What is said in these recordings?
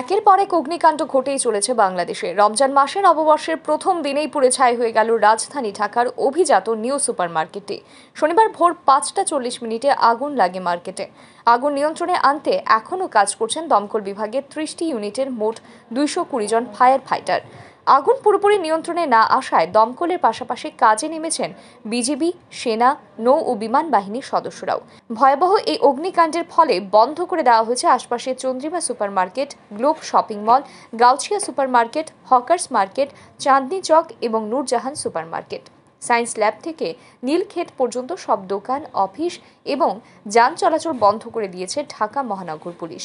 একের পর এক অগ্নিকাণ্ড ঘটেই চলেছে বাংলাদেশে রমজান মাসে নববর্ষের প্রথম দিনেই পুড়ে ছাই হয়ে গেল রাজধানী ঢাকার অভিজাত নিউ সুপার মার্কেটে শনিবার ভোর পাঁচটা চল্লিশ মিনিটে আগুন লাগে মার্কেটে আগুন নিয়ন্ত্রণে আনতে এখনও কাজ করছেন দমকল বিভাগের ত্রিশটি ইউনিটের মোট দুইশো কুড়ি জন ফায়ার ফাইটার আগুন পুরোপুরি নিয়ন্ত্রণে না আসায় দমকলের পাশাপাশি কাজে নেমেছেন বিজিবি সেনা নৌ ও বিমান বাহিনীর সদস্যরাও ভয়াবহ এই অগ্নিকাণ্ডের ফলে বন্ধ করে দেওয়া হয়েছে আশপাশে Chandrima super market Globe shopping mall Gausia super market hawkers market Chandni Chawk এবং Nurjahan super market science lab থেকে নীলক্ষেত পর্যন্ত সব দোকান অফিস এবং যান চলাচল বন্ধ করে দিয়েছে ঢাকা মহানগর পুলিশ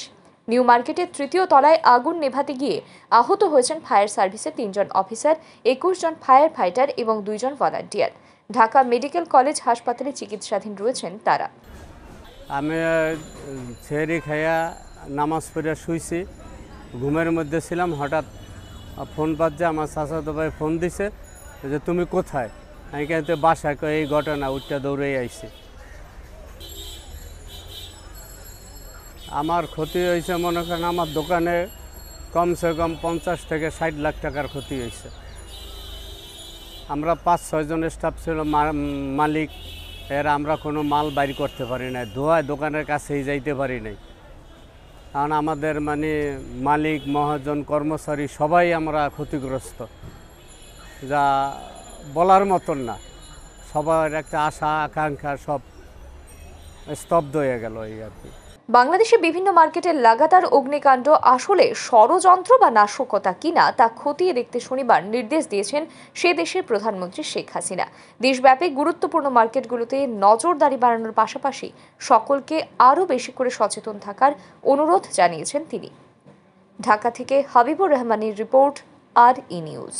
নিউ মার্কেটের তৃতীয় তলায় আগুন নেভাতে গিয়ে আহত হয়েছেন ফায়ার সার্ভিসের তিনজন অফিসার একুশ জন ফায়ার ফাইটার এবং দুইজন ভলান্টিয়ার ঢাকা মেডিকেল কলেজ হাসপাতালে চিকিৎসাধীন রয়েছেন তারা আমি ছেড়ি খাইয়া নামাজ পড়ে শুইছি ঘুমের মধ্যে ছিলাম হঠাৎ ফোন যে আমার চাচাতো ভাই ফোন দিছে যে তুমি কোথায় আমি কিন্তু বাসায় এই ঘটনা উঠটা দৌড়েই আইছি আমার ক্ষতি হয়েছে মনে করেন আমার দোকানে কমসে কম পঞ্চাশ থেকে ষাট লাখ টাকার ক্ষতি হয়েছে আমরা পাঁচ ছয়জন স্টাফ ছিল মালিক এর আমরা কোনো মাল বাইর করতে পারি নাই ধোয়ায় দোকানের কাছেই যাইতে পারি নাই কারণ আমাদের মানে মালিক মহাজন কর্মচারী সবাই আমরা ক্ষতিগ্রস্ত যা বলার মতন না সবার একটা আশা আকাঙ্ক্ষা সব স্তব্ধ হয়ে গেল এই আর কি বাংলাদেশে বিভিন্ন মার্কেটের লাগাতার অগ্নিকাণ্ড আসলে ষড়যন্ত্র বা নাশকতা কিনা তা খতিয়ে দেখতে শনিবার নির্দেশ দিয়েছেন সে দেশের প্রধানমন্ত্রী শেখ হাসিনা দেশব্যাপী গুরুত্বপূর্ণ মার্কেটগুলোতে নজরদারি বাড়ানোর পাশাপাশি সকলকে আরও বেশি করে সচেতন থাকার অনুরোধ জানিয়েছেন তিনি ঢাকা থেকে হাবিবুর রহমানের রিপোর্ট আর ই নিউজ